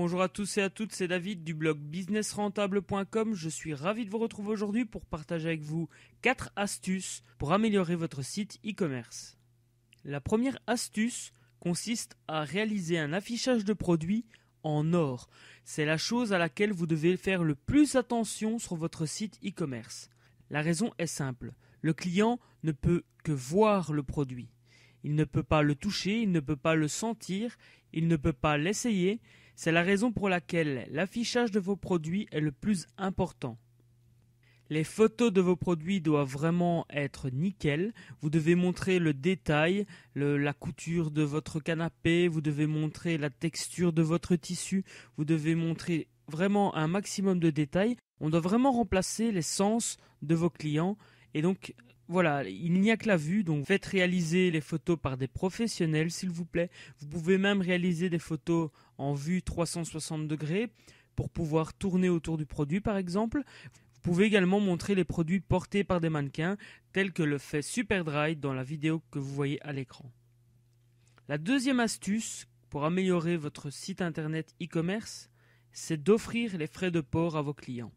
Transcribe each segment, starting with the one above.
Bonjour à tous et à toutes, c'est David du blog businessrentable.com. Je suis ravi de vous retrouver aujourd'hui pour partager avec vous 4 astuces pour améliorer votre site e-commerce. La première astuce consiste à réaliser un affichage de produits en or. C'est la chose à laquelle vous devez faire le plus attention sur votre site e-commerce. La raison est simple. Le client ne peut que voir le produit. Il ne peut pas le toucher, il ne peut pas le sentir, il ne peut pas l'essayer, c'est la raison pour laquelle l'affichage de vos produits est le plus important. Les photos de vos produits doivent vraiment être nickel. Vous devez montrer le détail, la couture de votre canapé, vous devez montrer la texture de votre tissu, vous devez montrer vraiment un maximum de détails. On doit vraiment remplacer les sens de vos clients et donc voilà, il n'y a que la vue, donc faites réaliser les photos par des professionnels, s'il vous plaît. Vous pouvez même réaliser des photos en vue 360 degrés pour pouvoir tourner autour du produit, par exemple. Vous pouvez également montrer les produits portés par des mannequins, tels que le fait Superdry dans la vidéo que vous voyez à l'écran. La deuxième astuce pour améliorer votre site internet e-commerce, c'est d'offrir les frais de port à vos clients.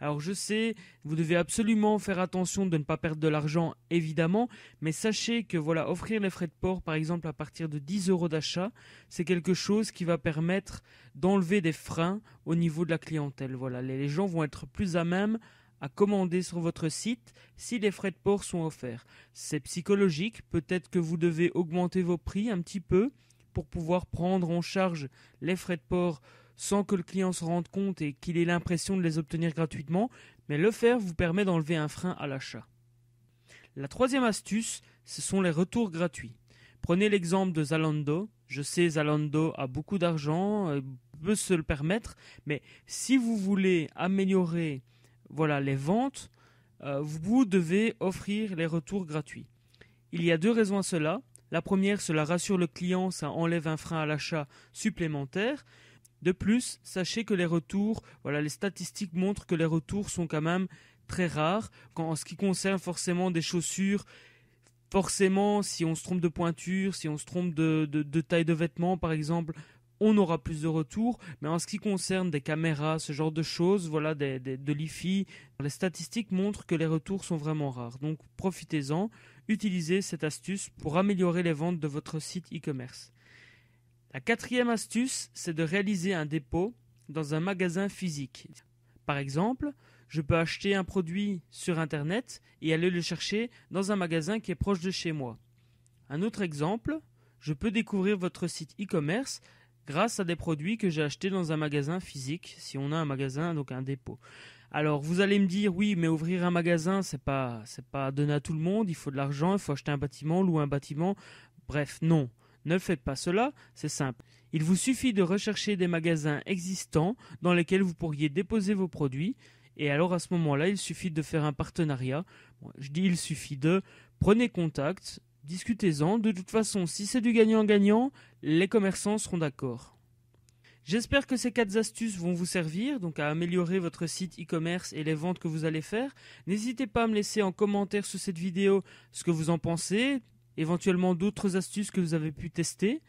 Alors je sais, vous devez absolument faire attention de ne pas perdre de l'argent, évidemment, mais sachez que voilà, offrir les frais de port, par exemple, à partir de 10 euros d'achat, c'est quelque chose qui va permettre d'enlever des freins au niveau de la clientèle. Voilà, les gens vont être plus à même à commander sur votre site si les frais de port sont offerts. C'est psychologique, peut-être que vous devez augmenter vos prix un petit peu pour pouvoir prendre en charge les frais de port sans que le client se rende compte et qu'il ait l'impression de les obtenir gratuitement, mais le faire vous permet d'enlever un frein à l'achat. La troisième astuce, ce sont les retours gratuits. Prenez l'exemple de Zalando. Je sais, Zalando a beaucoup d'argent, euh, peut se le permettre, mais si vous voulez améliorer voilà, les ventes, euh, vous devez offrir les retours gratuits. Il y a deux raisons à cela. La première, cela rassure le client, ça enlève un frein à l'achat supplémentaire. De plus, sachez que les retours, voilà, les statistiques montrent que les retours sont quand même très rares. Quand, en ce qui concerne forcément des chaussures, forcément, si on se trompe de pointure, si on se trompe de, taille de vêtements, par exemple, on aura plus de retours. Mais en ce qui concerne des caméras, ce genre de choses, voilà, des, des, de l'IFI, les statistiques montrent que les retours sont vraiment rares. Donc profitez-en, utilisez cette astuce pour améliorer les ventes de votre site e-commerce. La quatrième astuce, c'est de réaliser un dépôt dans un magasin physique. Par exemple, je peux acheter un produit sur Internet et aller le chercher dans un magasin qui est proche de chez moi. Un autre exemple, je peux découvrir votre site e-commerce grâce à des produits que j'ai achetés dans un magasin physique, si on a un magasin, donc un dépôt. Alors vous allez me dire oui, mais ouvrir un magasin, c'est pas c'est pas donné à tout le monde, il faut de l'argent, il faut acheter un bâtiment, louer un bâtiment. Bref, non. Ne faites pas cela, c'est simple. Il vous suffit de rechercher des magasins existants dans lesquels vous pourriez déposer vos produits. Et alors à ce moment-là, il suffit de faire un partenariat. je dis il suffit de prenez contact, discutez-en. De toute façon, si c'est du gagnant-gagnant, les commerçants seront d'accord. J'espère que ces quatre astuces vont vous servir donc à améliorer votre site e-commerce et les ventes que vous allez faire. N'hésitez pas à me laisser en commentaire sous cette vidéo ce que vous en pensez, éventuellement d'autres astuces que vous avez pu tester.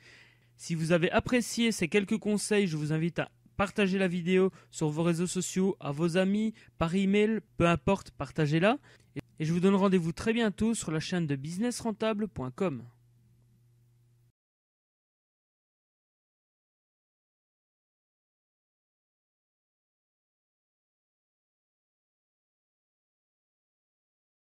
Si vous avez apprécié ces quelques conseils, je vous invite à partager la vidéo sur vos réseaux sociaux, à vos amis, par email, peu importe, partagez-la. Et je vous donne rendez-vous très bientôt sur la chaîne de businessrentable.com.